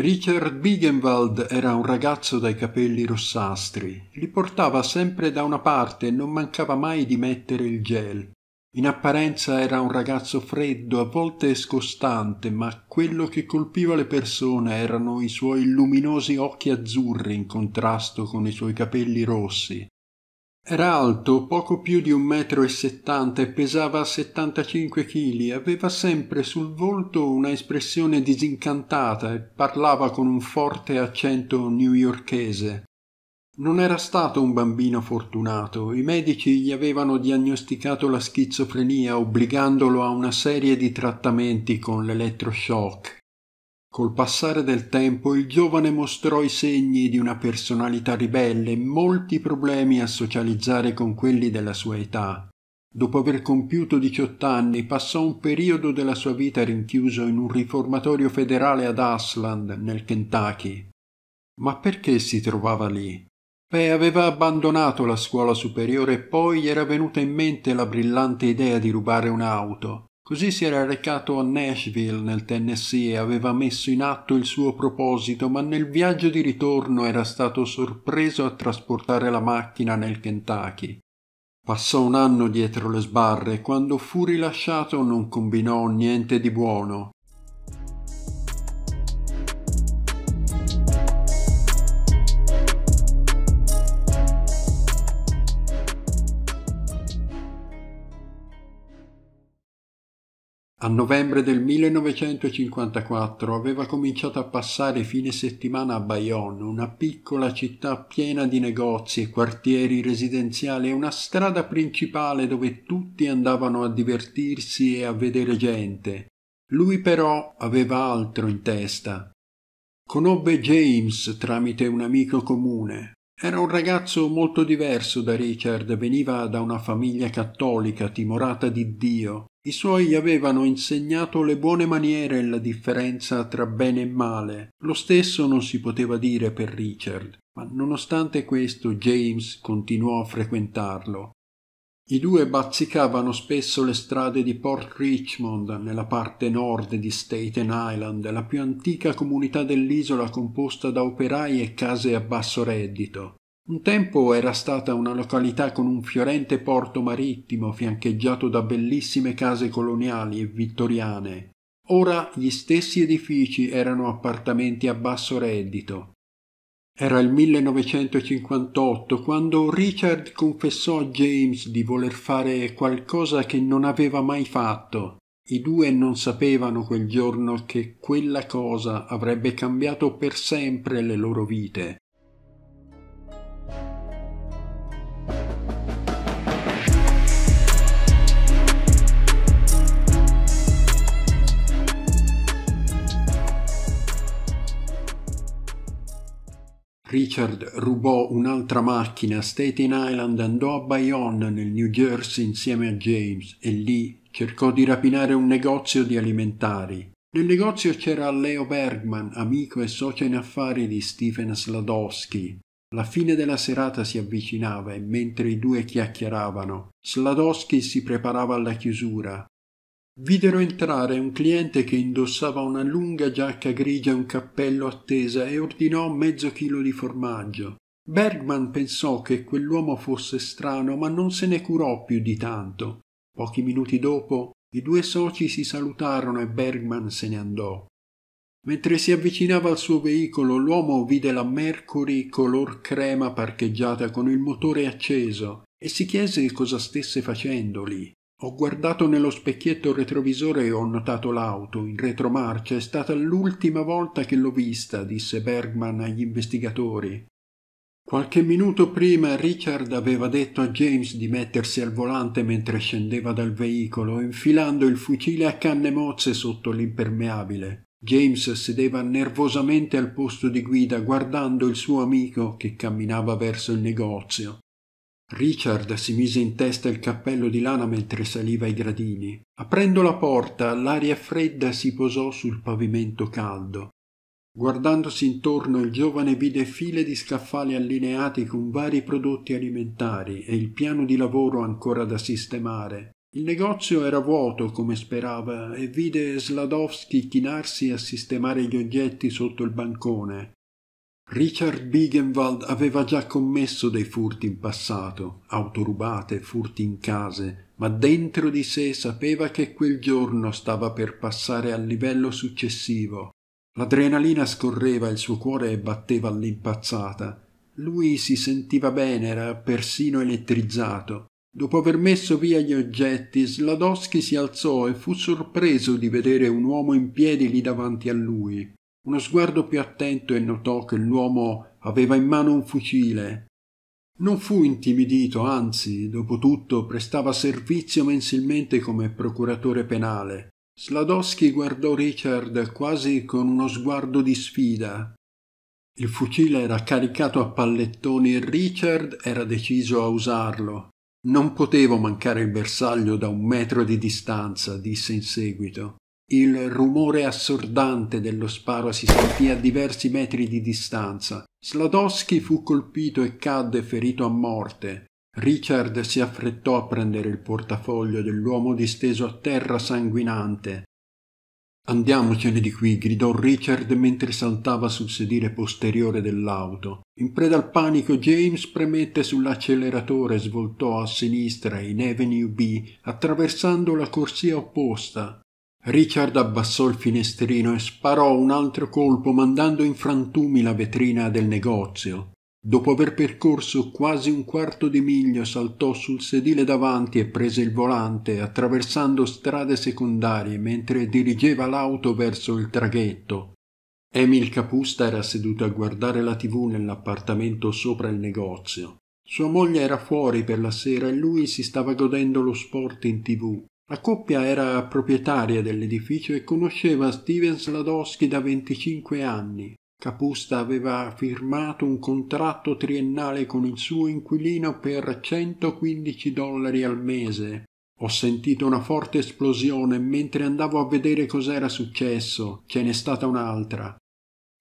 Richard Biegenwald era un ragazzo dai capelli rossastri. Li portava sempre da una parte e non mancava mai di mettere il gel. In apparenza era un ragazzo freddo, a volte scostante, ma quello che colpiva le persone erano i suoi luminosi occhi azzurri in contrasto con i suoi capelli rossi era alto poco più di un metro e settanta e pesava 75 chili. Aveva sempre sul volto una espressione disincantata e parlava con un forte accento newyorchese. Non era stato un bambino fortunato. I medici gli avevano diagnosticato la schizofrenia obbligandolo a una serie di trattamenti con l'elettroshock Col passare del tempo il giovane mostrò i segni di una personalità ribelle e molti problemi a socializzare con quelli della sua età. Dopo aver compiuto 18 anni passò un periodo della sua vita rinchiuso in un riformatorio federale ad Ashland, nel Kentucky. Ma perché si trovava lì? Beh, aveva abbandonato la scuola superiore e poi gli era venuta in mente la brillante idea di rubare un'auto. Così si era recato a Nashville nel Tennessee e aveva messo in atto il suo proposito, ma nel viaggio di ritorno era stato sorpreso a trasportare la macchina nel Kentucky. Passò un anno dietro le sbarre e quando fu rilasciato non combinò niente di buono. A novembre del 1954 aveva cominciato a passare fine settimana a Bayonne, una piccola città piena di negozi, e quartieri residenziali e una strada principale dove tutti andavano a divertirsi e a vedere gente. Lui però aveva altro in testa. Conobbe James tramite un amico comune. Era un ragazzo molto diverso da Richard, veniva da una famiglia cattolica timorata di Dio i suoi gli avevano insegnato le buone maniere e la differenza tra bene e male. Lo stesso non si poteva dire per Richard, ma nonostante questo James continuò a frequentarlo. I due bazzicavano spesso le strade di Port Richmond, nella parte nord di Staten Island, la più antica comunità dell'isola composta da operai e case a basso reddito. Un tempo era stata una località con un fiorente porto marittimo fiancheggiato da bellissime case coloniali e vittoriane. Ora gli stessi edifici erano appartamenti a basso reddito. Era il 1958 quando Richard confessò a James di voler fare qualcosa che non aveva mai fatto. I due non sapevano quel giorno che quella cosa avrebbe cambiato per sempre le loro vite Richard rubò un'altra macchina a Staten Island, andò a Bayonne nel New Jersey insieme a James e lì cercò di rapinare un negozio di alimentari. Nel negozio c'era Leo Bergman, amico e socio in affari di Stephen Sladowski. La fine della serata si avvicinava e mentre i due chiacchieravano, Sladowski si preparava alla chiusura videro entrare un cliente che indossava una lunga giacca grigia e un cappello a tesa e ordinò mezzo chilo di formaggio. Bergman pensò che quell'uomo fosse strano, ma non se ne curò più di tanto. Pochi minuti dopo i due soci si salutarono e Bergman se ne andò. Mentre si avvicinava al suo veicolo, l'uomo vide la Mercury color crema parcheggiata con il motore acceso e si chiese cosa stesse facendo lì. Ho guardato nello specchietto retrovisore e ho notato l'auto in retromarcia. È stata l'ultima volta che l'ho vista, disse Bergman agli investigatori. Qualche minuto prima Richard aveva detto a James di mettersi al volante mentre scendeva dal veicolo, infilando il fucile a canne mozze sotto l'impermeabile. James sedeva nervosamente al posto di guida guardando il suo amico che camminava verso il negozio richard si mise in testa il cappello di lana mentre saliva i gradini aprendo la porta l'aria fredda si posò sul pavimento caldo guardandosi intorno il giovane vide file di scaffali allineati con vari prodotti alimentari e il piano di lavoro ancora da sistemare il negozio era vuoto come sperava e vide sladowski chinarsi a sistemare gli oggetti sotto il bancone Richard Biegenwald aveva già commesso dei furti in passato, autorubate, furti in case, ma dentro di sé sapeva che quel giorno stava per passare al livello successivo. L'adrenalina scorreva, il suo cuore batteva all'impazzata. Lui si sentiva bene, era persino elettrizzato. Dopo aver messo via gli oggetti, Sladowski si alzò e fu sorpreso di vedere un uomo in piedi lì davanti a lui uno sguardo più attento e notò che l'uomo aveva in mano un fucile non fu intimidito anzi dopo tutto prestava servizio mensilmente come procuratore penale sladowsky guardò richard quasi con uno sguardo di sfida il fucile era caricato a pallettoni e richard era deciso a usarlo non potevo mancare il bersaglio da un metro di distanza disse in seguito il rumore assordante dello sparo si sentì a diversi metri di distanza. Sladowski fu colpito e cadde ferito a morte. Richard si affrettò a prendere il portafoglio dell'uomo disteso a terra sanguinante. Andiamocene di qui, gridò Richard mentre saltava sul sedile posteriore dell'auto. In preda al panico James premette sull'acceleratore e svoltò a sinistra in Avenue B, attraversando la corsia opposta. Richard abbassò il finestrino e sparò un altro colpo mandando in frantumi la vetrina del negozio. Dopo aver percorso quasi un quarto di miglio saltò sul sedile davanti e prese il volante attraversando strade secondarie mentre dirigeva l'auto verso il traghetto. Emil Capusta era seduto a guardare la tv nell'appartamento sopra il negozio. Sua moglie era fuori per la sera e lui si stava godendo lo sport in tv. La coppia era proprietaria dell'edificio e conosceva Steven Sladowski da 25 anni. Capusta aveva firmato un contratto triennale con il suo inquilino per 115 dollari al mese. Ho sentito una forte esplosione mentre andavo a vedere cos'era successo. Ce n'è stata un'altra.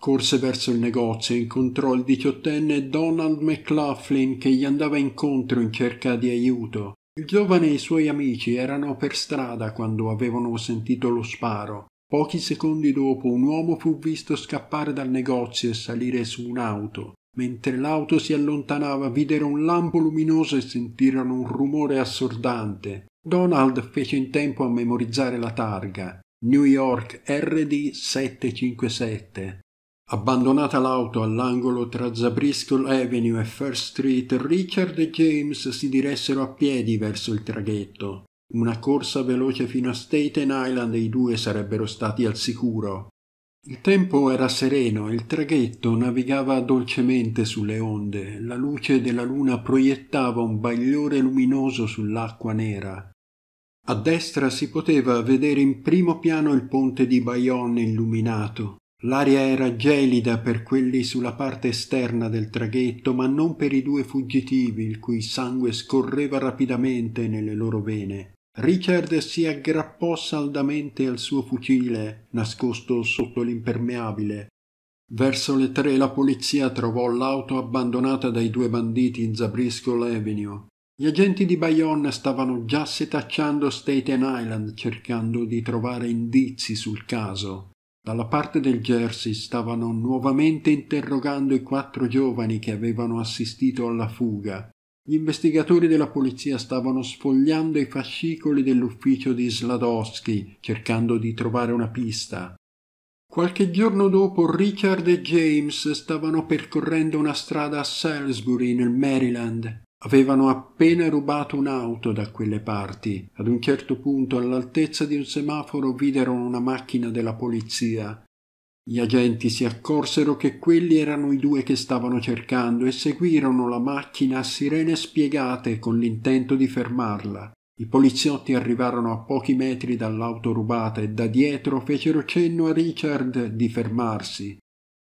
Corse verso il negozio e incontrò il diciottenne Donald McLaughlin che gli andava incontro in cerca di aiuto. Il giovane e i suoi amici erano per strada quando avevano sentito lo sparo. Pochi secondi dopo un uomo fu visto scappare dal negozio e salire su un'auto. Mentre l'auto si allontanava videro un lampo luminoso e sentirono un rumore assordante. Donald fece in tempo a memorizzare la targa New York RD 757. Abbandonata l'auto all'angolo tra Zabrisco Avenue e First Street, Richard e James si diressero a piedi verso il traghetto. Una corsa veloce fino a Staten Island e i due sarebbero stati al sicuro. Il tempo era sereno e il traghetto navigava dolcemente sulle onde. La luce della luna proiettava un bagliore luminoso sull'acqua nera. A destra si poteva vedere in primo piano il ponte di Bayonne illuminato, L'aria era gelida per quelli sulla parte esterna del traghetto, ma non per i due fuggitivi, il cui sangue scorreva rapidamente nelle loro vene. Richard si aggrappò saldamente al suo fucile, nascosto sotto l'impermeabile. Verso le tre la polizia trovò l'auto abbandonata dai due banditi in Zabriskol Avenue. Gli agenti di Bayonne stavano già setacciando Staten Island cercando di trovare indizi sul caso dalla parte del Jersey stavano nuovamente interrogando i quattro giovani che avevano assistito alla fuga. Gli investigatori della polizia stavano sfogliando i fascicoli dell'ufficio di Sladowski, cercando di trovare una pista. Qualche giorno dopo Richard e James stavano percorrendo una strada a Salisbury, nel Maryland, avevano appena rubato un'auto da quelle parti ad un certo punto all'altezza di un semaforo videro una macchina della polizia gli agenti si accorsero che quelli erano i due che stavano cercando e seguirono la macchina a sirene spiegate con l'intento di fermarla i poliziotti arrivarono a pochi metri dall'auto rubata e da dietro fecero cenno a richard di fermarsi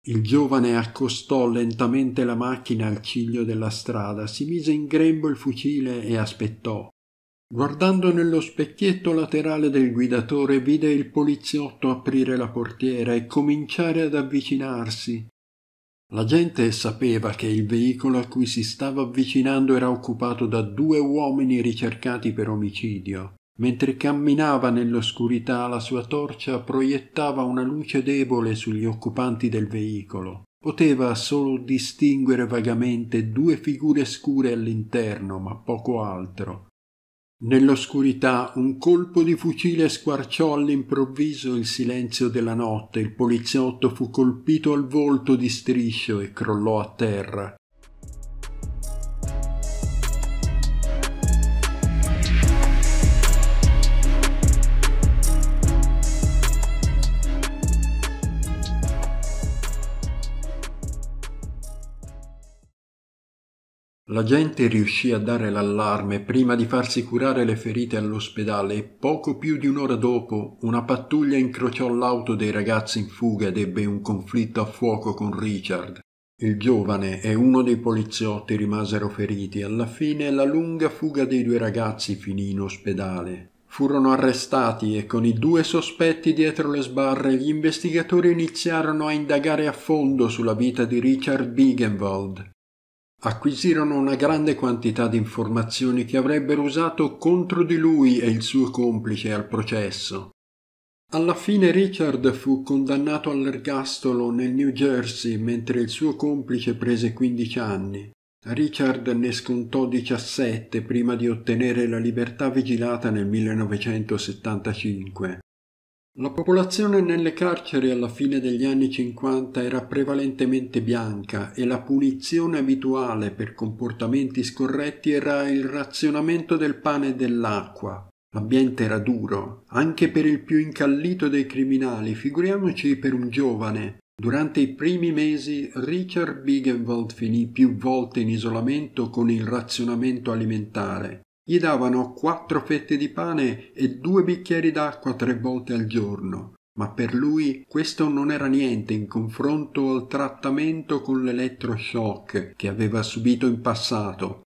il giovane accostò lentamente la macchina al ciglio della strada si mise in grembo il fucile e aspettò guardando nello specchietto laterale del guidatore vide il poliziotto aprire la portiera e cominciare ad avvicinarsi la gente sapeva che il veicolo a cui si stava avvicinando era occupato da due uomini ricercati per omicidio mentre camminava nell'oscurità la sua torcia proiettava una luce debole sugli occupanti del veicolo poteva solo distinguere vagamente due figure scure all'interno ma poco altro nell'oscurità un colpo di fucile squarciò all'improvviso il silenzio della notte il poliziotto fu colpito al volto di striscio e crollò a terra La gente riuscì a dare l'allarme prima di farsi curare le ferite all'ospedale e poco più di un'ora dopo una pattuglia incrociò l'auto dei ragazzi in fuga ed ebbe un conflitto a fuoco con Richard. Il giovane e uno dei poliziotti rimasero feriti. e Alla fine la lunga fuga dei due ragazzi finì in ospedale. Furono arrestati e con i due sospetti dietro le sbarre gli investigatori iniziarono a indagare a fondo sulla vita di Richard Bigenwald, acquisirono una grande quantità di informazioni che avrebbero usato contro di lui e il suo complice al processo. Alla fine Richard fu condannato all'ergastolo nel New Jersey mentre il suo complice prese 15 anni. Richard ne scontò 17 prima di ottenere la libertà vigilata nel 1975. La popolazione nelle carceri alla fine degli anni 50 era prevalentemente bianca e la punizione abituale per comportamenti scorretti era il razionamento del pane e dell'acqua. L'ambiente era duro, anche per il più incallito dei criminali, figuriamoci per un giovane. Durante i primi mesi Richard Bigenwald finì più volte in isolamento con il razionamento alimentare. Gli davano quattro fette di pane e due bicchieri d'acqua tre volte al giorno, ma per lui questo non era niente in confronto al trattamento con l'elettroshock che aveva subito in passato.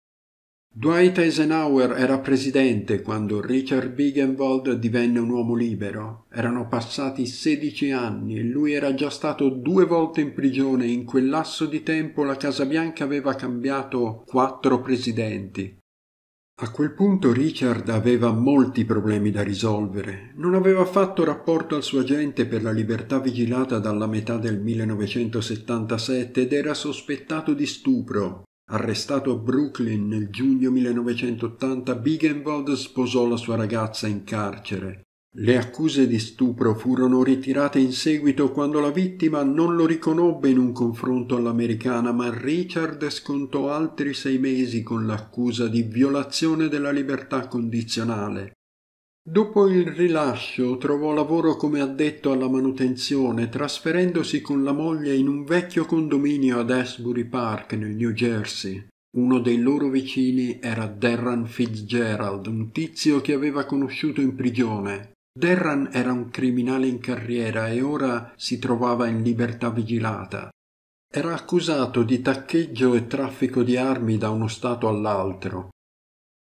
Dwight Eisenhower era presidente quando Richard Biegenwald divenne un uomo libero. Erano passati sedici anni e lui era già stato due volte in prigione e in quel lasso di tempo la Casa Bianca aveva cambiato quattro presidenti. A quel punto Richard aveva molti problemi da risolvere. Non aveva fatto rapporto al suo agente per la libertà vigilata dalla metà del 1977 ed era sospettato di stupro. Arrestato a Brooklyn nel giugno 1980, Bigenwald sposò la sua ragazza in carcere. Le accuse di stupro furono ritirate in seguito quando la vittima non lo riconobbe in un confronto all'americana, ma Richard scontò altri sei mesi con l'accusa di violazione della libertà condizionale. Dopo il rilascio trovò lavoro come addetto alla manutenzione, trasferendosi con la moglie in un vecchio condominio ad Asbury Park, nel New Jersey. Uno dei loro vicini era Darren Fitzgerald, un tizio che aveva conosciuto in prigione. Derran era un criminale in carriera e ora si trovava in libertà vigilata. Era accusato di taccheggio e traffico di armi da uno Stato all'altro.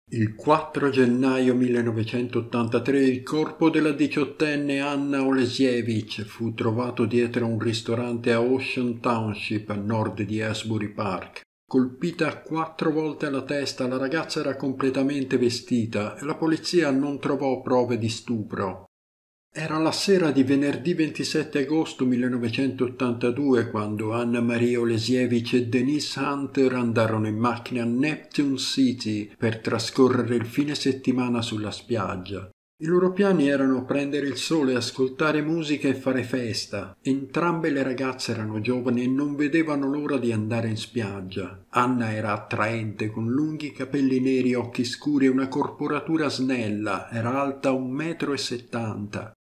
Il 4 gennaio 1983 il corpo della diciottenne Anna Olesievich fu trovato dietro un ristorante a Ocean Township a nord di Asbury Park. Colpita quattro volte alla testa, la ragazza era completamente vestita e la polizia non trovò prove di stupro. Era la sera di venerdì 27 agosto 1982 quando Anna Maria Olesievich e Denise Hunter andarono in macchina a Neptune City per trascorrere il fine settimana sulla spiaggia. I loro piani erano prendere il sole, ascoltare musica e fare festa. Entrambe le ragazze erano giovani e non vedevano l'ora di andare in spiaggia. Anna era attraente, con lunghi capelli neri, occhi scuri e una corporatura snella. Era alta un metro e settanta.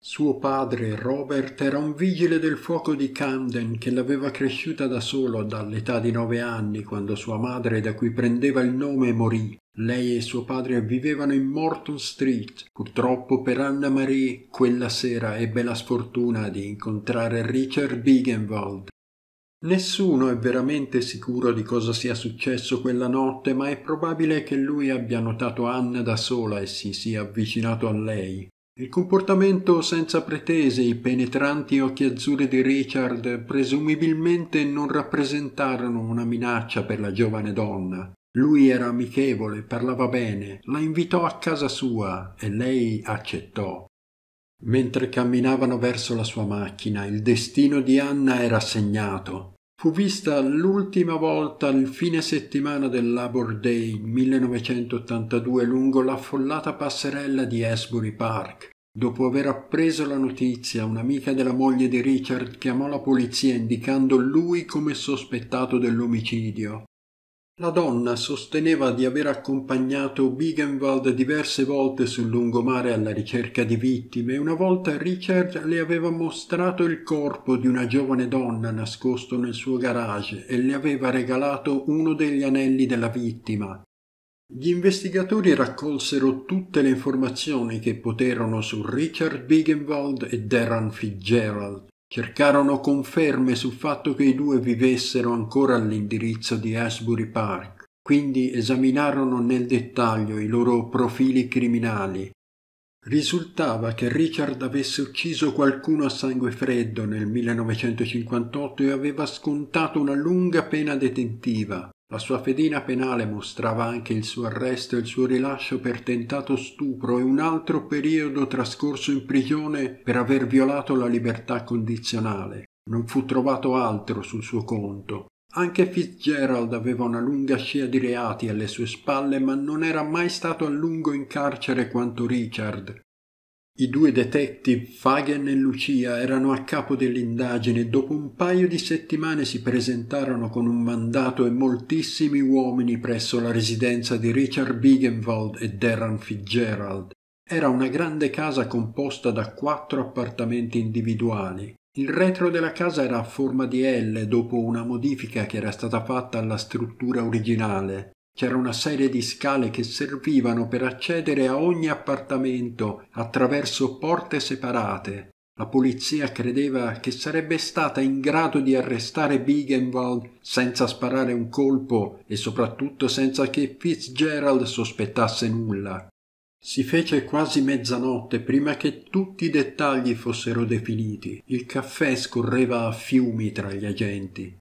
Suo padre, Robert, era un vigile del fuoco di Camden che l'aveva cresciuta da solo dall'età di nove anni, quando sua madre, da cui prendeva il nome, morì. Lei e suo padre vivevano in Morton Street. Purtroppo per Anna Marie quella sera ebbe la sfortuna di incontrare Richard Bigenwald. Nessuno è veramente sicuro di cosa sia successo quella notte, ma è probabile che lui abbia notato Anna da sola e si sia avvicinato a lei. Il comportamento senza pretese, i penetranti occhi azzurri di Richard presumibilmente non rappresentarono una minaccia per la giovane donna. Lui era amichevole, parlava bene, la invitò a casa sua e lei accettò. Mentre camminavano verso la sua macchina, il destino di Anna era segnato. Fu vista l'ultima volta il fine settimana del Labor Day 1982 lungo l'affollata passerella di Asbury Park. Dopo aver appreso la notizia, un'amica della moglie di Richard chiamò la polizia indicando lui come sospettato dell'omicidio. La donna sosteneva di aver accompagnato Bigenwald diverse volte sul lungomare alla ricerca di vittime una volta Richard le aveva mostrato il corpo di una giovane donna nascosto nel suo garage e le aveva regalato uno degli anelli della vittima. Gli investigatori raccolsero tutte le informazioni che poterono su Richard Bigenwald e Darren Fitzgerald cercarono conferme sul fatto che i due vivessero ancora all'indirizzo di Asbury Park, quindi esaminarono nel dettaglio i loro profili criminali. Risultava che Richard avesse ucciso qualcuno a sangue freddo nel 1958 e aveva scontato una lunga pena detentiva, la sua fedina penale mostrava anche il suo arresto e il suo rilascio per tentato stupro e un altro periodo trascorso in prigione per aver violato la libertà condizionale. Non fu trovato altro sul suo conto. Anche Fitzgerald aveva una lunga scia di reati alle sue spalle, ma non era mai stato a lungo in carcere quanto Richard, i due detective Fagen e Lucia erano a capo dell'indagine e dopo un paio di settimane si presentarono con un mandato e moltissimi uomini presso la residenza di Richard Bigenwald e Darren Fitzgerald. Era una grande casa composta da quattro appartamenti individuali. Il retro della casa era a forma di L dopo una modifica che era stata fatta alla struttura originale. C'era una serie di scale che servivano per accedere a ogni appartamento attraverso porte separate. La polizia credeva che sarebbe stata in grado di arrestare Bigenwald senza sparare un colpo e soprattutto senza che Fitzgerald sospettasse nulla. Si fece quasi mezzanotte prima che tutti i dettagli fossero definiti. Il caffè scorreva a fiumi tra gli agenti.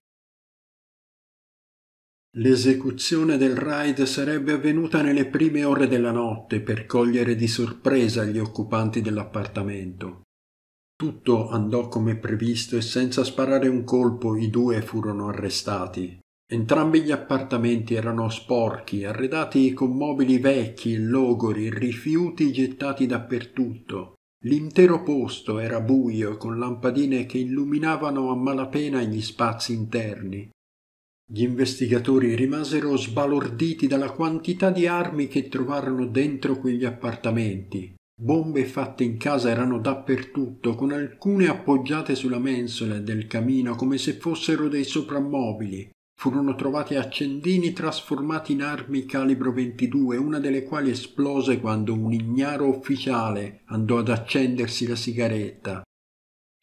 L'esecuzione del raid sarebbe avvenuta nelle prime ore della notte per cogliere di sorpresa gli occupanti dell'appartamento. Tutto andò come previsto e senza sparare un colpo i due furono arrestati. Entrambi gli appartamenti erano sporchi, arredati con mobili vecchi, logori, rifiuti gettati dappertutto. L'intero posto era buio, con lampadine che illuminavano a malapena gli spazi interni. Gli investigatori rimasero sbalorditi dalla quantità di armi che trovarono dentro quegli appartamenti. Bombe fatte in casa erano dappertutto, con alcune appoggiate sulla mensola del camino come se fossero dei soprammobili. Furono trovati accendini trasformati in armi calibro 22, una delle quali esplose quando un ignaro ufficiale andò ad accendersi la sigaretta.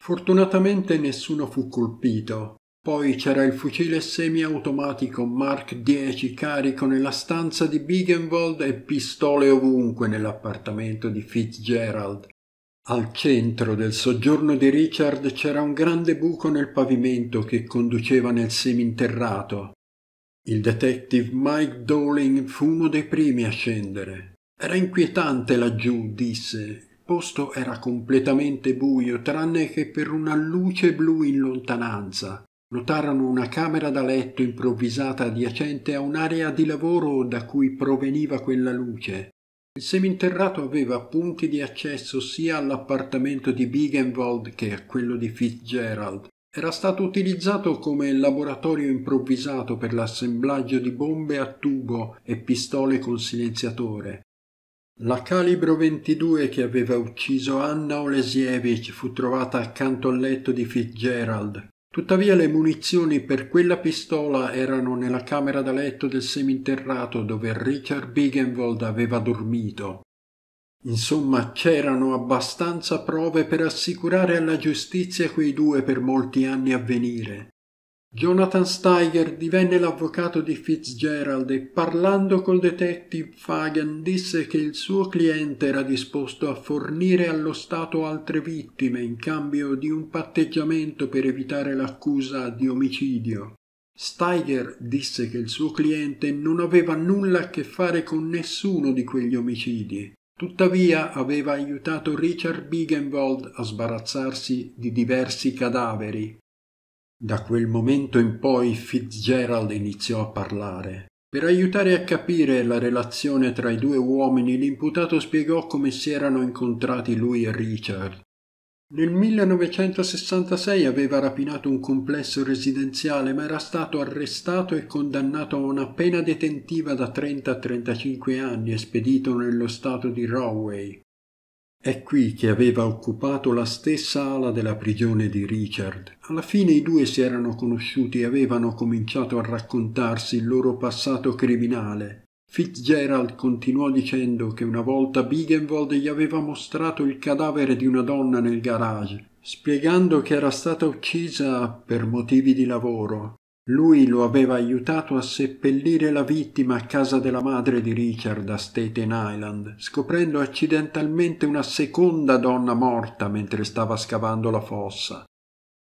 Fortunatamente nessuno fu colpito, poi c'era il fucile semiautomatico Mark 10 carico nella stanza di Bigenwald e pistole ovunque nell'appartamento di Fitzgerald. Al centro del soggiorno di Richard c'era un grande buco nel pavimento che conduceva nel seminterrato. Il detective Mike Dowling fu uno dei primi a scendere. Era inquietante laggiù, disse. Il posto era completamente buio, tranne che per una luce blu in lontananza notarono una camera da letto improvvisata adiacente a un'area di lavoro da cui proveniva quella luce. Il seminterrato aveva punti di accesso sia all'appartamento di Bigenwald che a quello di Fitzgerald. Era stato utilizzato come laboratorio improvvisato per l'assemblaggio di bombe a tubo e pistole con silenziatore. La calibro 22 che aveva ucciso Anna Olesievich fu trovata accanto al letto di Fitzgerald, Tuttavia le munizioni per quella pistola erano nella camera da letto del seminterrato dove Richard Bigenwald aveva dormito. Insomma, c'erano abbastanza prove per assicurare alla giustizia quei due per molti anni a venire. Jonathan Steiger divenne l'avvocato di Fitzgerald e parlando col detective Fagan disse che il suo cliente era disposto a fornire allo Stato altre vittime in cambio di un patteggiamento per evitare l'accusa di omicidio. Steiger disse che il suo cliente non aveva nulla a che fare con nessuno di quegli omicidi. Tuttavia aveva aiutato Richard Bigenwald a sbarazzarsi di diversi cadaveri da quel momento in poi Fitzgerald iniziò a parlare. Per aiutare a capire la relazione tra i due uomini, l'imputato spiegò come si erano incontrati lui e Richard. Nel 1966 aveva rapinato un complesso residenziale, ma era stato arrestato e condannato a una pena detentiva da 30 a 35 anni, spedito nello stato di Rahway. È qui che aveva occupato la stessa ala della prigione di Richard. Alla fine i due si erano conosciuti e avevano cominciato a raccontarsi il loro passato criminale. Fitzgerald continuò dicendo che una volta Bigenwald gli aveva mostrato il cadavere di una donna nel garage, spiegando che era stata uccisa per motivi di lavoro lui lo aveva aiutato a seppellire la vittima a casa della madre di Richard a Staten Island, scoprendo accidentalmente una seconda donna morta mentre stava scavando la fossa.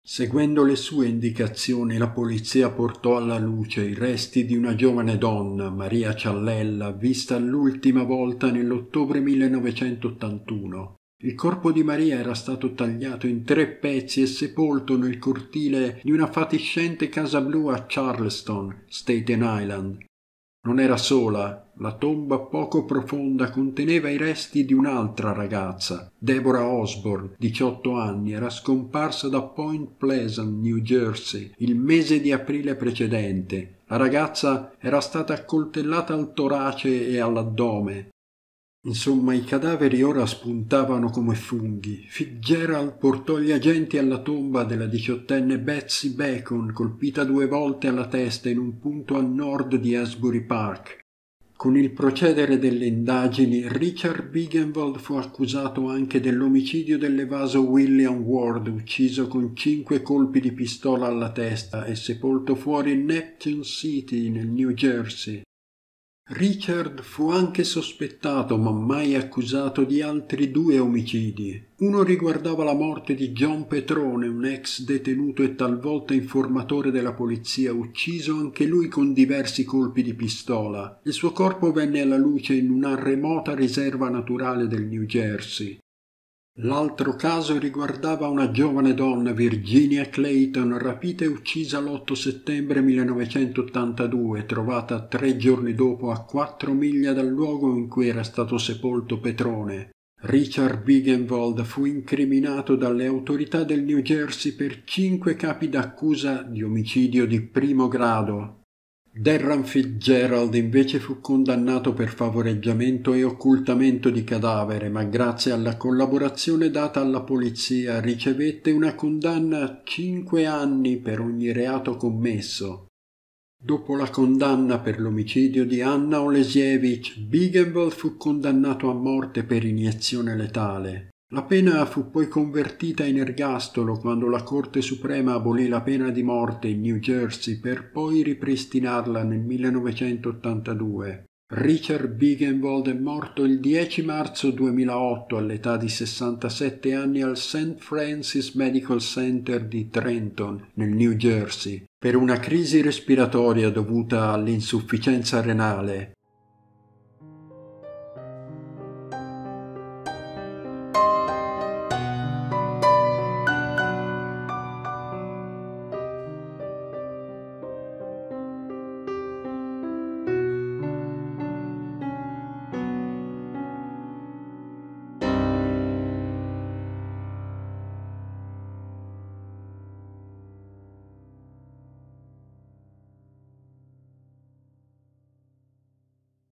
Seguendo le sue indicazioni, la polizia portò alla luce i resti di una giovane donna, Maria Ciallella, vista l'ultima volta nell'ottobre 1981. Il corpo di Maria era stato tagliato in tre pezzi e sepolto nel cortile di una fatiscente casa blu a Charleston, Staten Island. Non era sola, la tomba poco profonda conteneva i resti di un'altra ragazza. Deborah Osborne, 18 anni, era scomparsa da Point Pleasant, New Jersey, il mese di aprile precedente. La ragazza era stata accoltellata al torace e all'addome. Insomma, i cadaveri ora spuntavano come funghi. Fitzgerald portò gli agenti alla tomba della diciottenne Betsy Bacon, colpita due volte alla testa in un punto a nord di Asbury Park. Con il procedere delle indagini, Richard Bigenwald fu accusato anche dell'omicidio dell'evaso William Ward, ucciso con cinque colpi di pistola alla testa e sepolto fuori Neptune City, nel New Jersey. Richard fu anche sospettato ma mai accusato di altri due omicidi. Uno riguardava la morte di John Petrone, un ex detenuto e talvolta informatore della polizia, ucciso anche lui con diversi colpi di pistola. Il suo corpo venne alla luce in una remota riserva naturale del New Jersey. L'altro caso riguardava una giovane donna, Virginia Clayton, rapita e uccisa l'8 settembre 1982, trovata tre giorni dopo a quattro miglia dal luogo in cui era stato sepolto Petrone. Richard Bigenwald fu incriminato dalle autorità del New Jersey per cinque capi d'accusa di omicidio di primo grado, Derran Fitzgerald invece fu condannato per favoreggiamento e occultamento di cadavere, ma grazie alla collaborazione data alla polizia ricevette una condanna a cinque anni per ogni reato commesso. Dopo la condanna per l'omicidio di Anna Olesiewicz, Bigenwald fu condannato a morte per iniezione letale. La pena fu poi convertita in ergastolo quando la Corte Suprema abolì la pena di morte in New Jersey per poi ripristinarla nel 1982. Richard Bigenwald è morto il 10 marzo 2008 all'età di 67 anni al St. Francis Medical Center di Trenton, nel New Jersey, per una crisi respiratoria dovuta all'insufficienza renale,